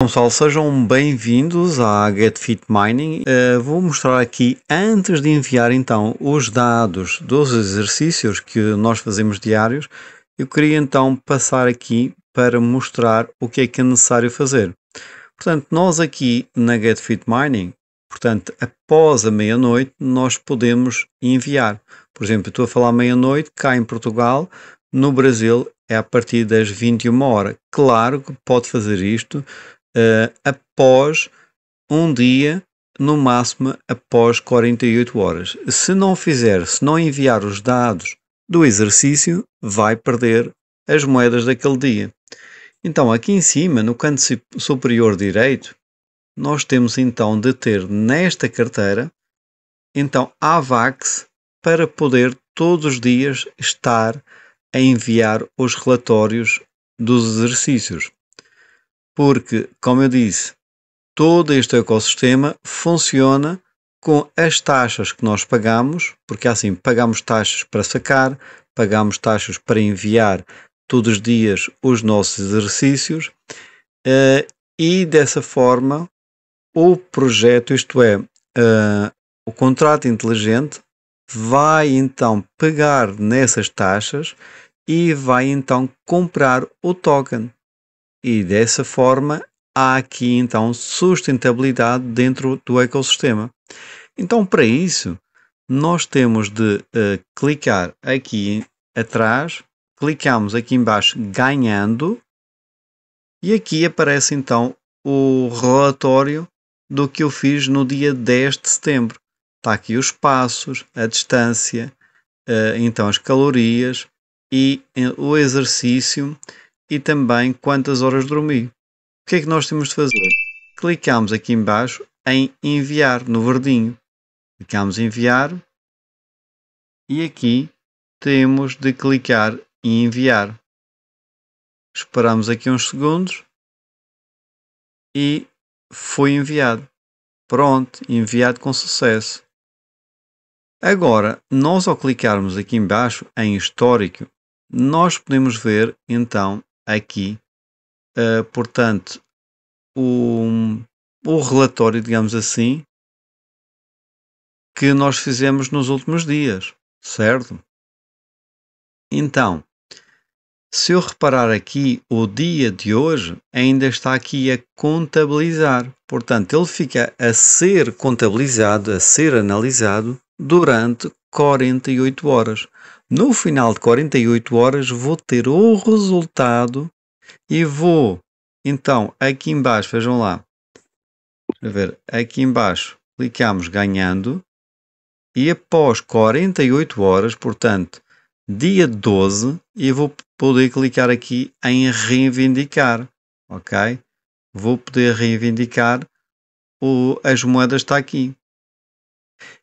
pessoal, sejam bem-vindos à GetFit Mining. Uh, vou mostrar aqui, antes de enviar então os dados dos exercícios que nós fazemos diários, eu queria então passar aqui para mostrar o que é que é necessário fazer. Portanto, nós aqui na GetFit Mining, portanto, após a meia-noite, nós podemos enviar. Por exemplo, estou a falar meia-noite, cá em Portugal, no Brasil é a partir das 21 horas. Claro que pode fazer isto uh, após um dia, no máximo após 48 horas. Se não fizer, se não enviar os dados do exercício, vai perder as moedas daquele dia. Então, aqui em cima, no canto superior direito, nós temos então de ter nesta carteira, então, VAX para poder todos os dias estar a enviar os relatórios dos exercícios porque, como eu disse, todo este ecossistema funciona com as taxas que nós pagamos, porque assim pagamos taxas para sacar, pagamos taxas para enviar todos os dias os nossos exercícios eh, e dessa forma o projeto, isto é, eh, o contrato inteligente, vai então pegar nessas taxas e vai então comprar o token. E dessa forma há aqui então sustentabilidade dentro do ecossistema. Então, para isso, nós temos de uh, clicar aqui atrás, clicamos aqui embaixo ganhando e aqui aparece então o relatório do que eu fiz no dia 10 de setembro. Está aqui os passos, a distância, uh, então as calorias e uh, o exercício e também quantas horas dormi. O que é que nós temos de fazer? Clicamos aqui embaixo em enviar, no verdinho. Clicamos em enviar e aqui temos de clicar em enviar. Esperamos aqui uns segundos e foi enviado. Pronto, enviado com sucesso. Agora, nós ao clicarmos aqui embaixo em histórico, nós podemos ver então aqui. Uh, portanto, o, o relatório, digamos assim, que nós fizemos nos últimos dias, certo? Então, se eu reparar aqui, o dia de hoje ainda está aqui a contabilizar. Portanto, ele fica a ser contabilizado, a ser analisado durante 48 horas no final de 48 horas vou ter o resultado e vou então aqui embaixo, vejam lá, a ver, aqui embaixo clicamos ganhando e após 48 horas, portanto, dia 12, eu vou poder clicar aqui em reivindicar, ok? Vou poder reivindicar o, as moedas está aqui.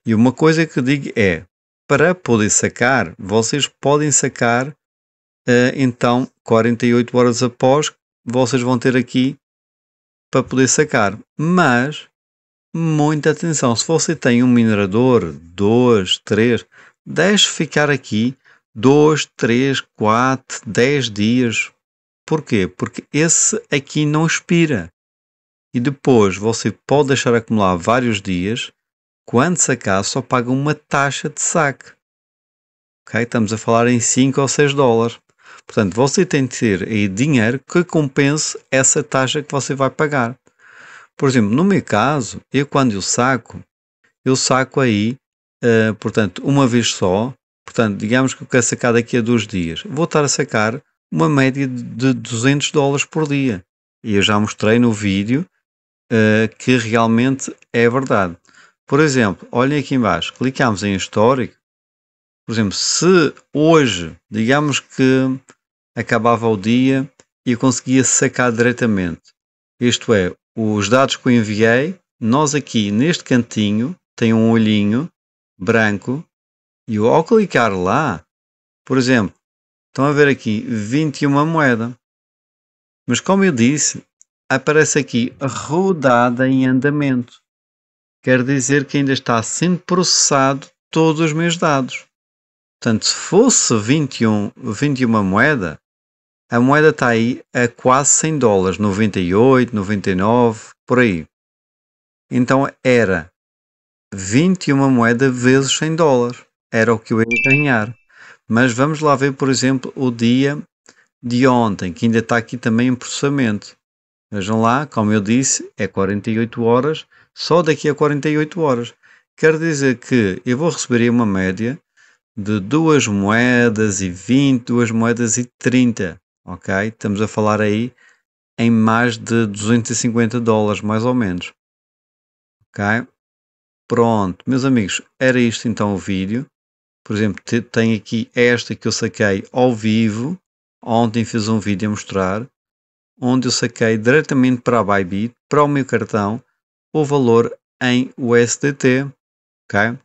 E uma coisa que digo é, para poder sacar, vocês podem sacar uh, então 48 horas após, vocês vão ter aqui para poder sacar. Mas muita atenção, se você tem um minerador, 2, 3, deixe ficar aqui 2, 3, 4, 10 dias. Porquê? Porque esse aqui não expira. E depois você pode deixar acumular vários dias quando sacar, só paga uma taxa de saque. Okay? Estamos a falar em 5 ou 6 dólares. Portanto, você tem de ter aí dinheiro que compense essa taxa que você vai pagar. Por exemplo, no meu caso, eu quando eu saco, eu saco aí, uh, portanto, uma vez só. Portanto, digamos que eu quero sacar daqui a dois dias. Vou estar a sacar uma média de 200 dólares por dia. E eu já mostrei no vídeo uh, que realmente é verdade. Por exemplo, olhem aqui embaixo, clicamos em histórico. Por exemplo, se hoje, digamos que acabava o dia e eu conseguia sacar diretamente, isto é, os dados que eu enviei, nós aqui neste cantinho tem um olhinho branco e eu, ao clicar lá, por exemplo, estão a ver aqui 21 moeda. Mas como eu disse, aparece aqui rodada em andamento quer dizer que ainda está sendo processado todos os meus dados. Portanto, se fosse 21, 21 moeda, a moeda está aí a quase 100 dólares, 98, 99, por aí. Então era 21 moeda vezes 100 dólares, era o que eu ia ganhar. Mas vamos lá ver, por exemplo, o dia de ontem, que ainda está aqui também em processamento. Vejam lá, como eu disse, é 48 horas, só daqui a 48 horas. Quer dizer que eu vou receber aí uma média de 2 moedas e 20, 2 moedas e 30, ok? Estamos a falar aí em mais de 250 dólares, mais ou menos. Ok? Pronto, meus amigos, era isto então o vídeo. Por exemplo, tem aqui esta que eu saquei ao vivo. Ontem fiz um vídeo a mostrar, onde eu saquei diretamente para a Bybit, para o meu cartão, o valor em USDT. Okay?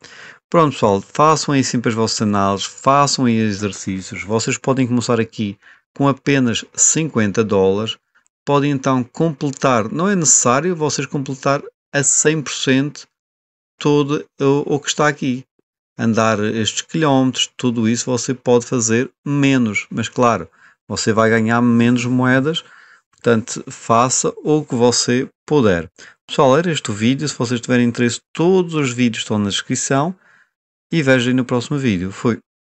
Pronto, pessoal, façam aí sempre as vossas análises, façam aí exercícios. Vocês podem começar aqui com apenas 50 dólares. Podem então completar, não é necessário vocês completar a 100% todo o, o que está aqui. Andar estes quilómetros, tudo isso você pode fazer menos, mas claro, você vai ganhar menos moedas, portanto, faça o que você puder. Pessoal, era este o vídeo. Se vocês tiverem interesse, todos os vídeos estão na descrição. E vejo aí no próximo vídeo. Foi.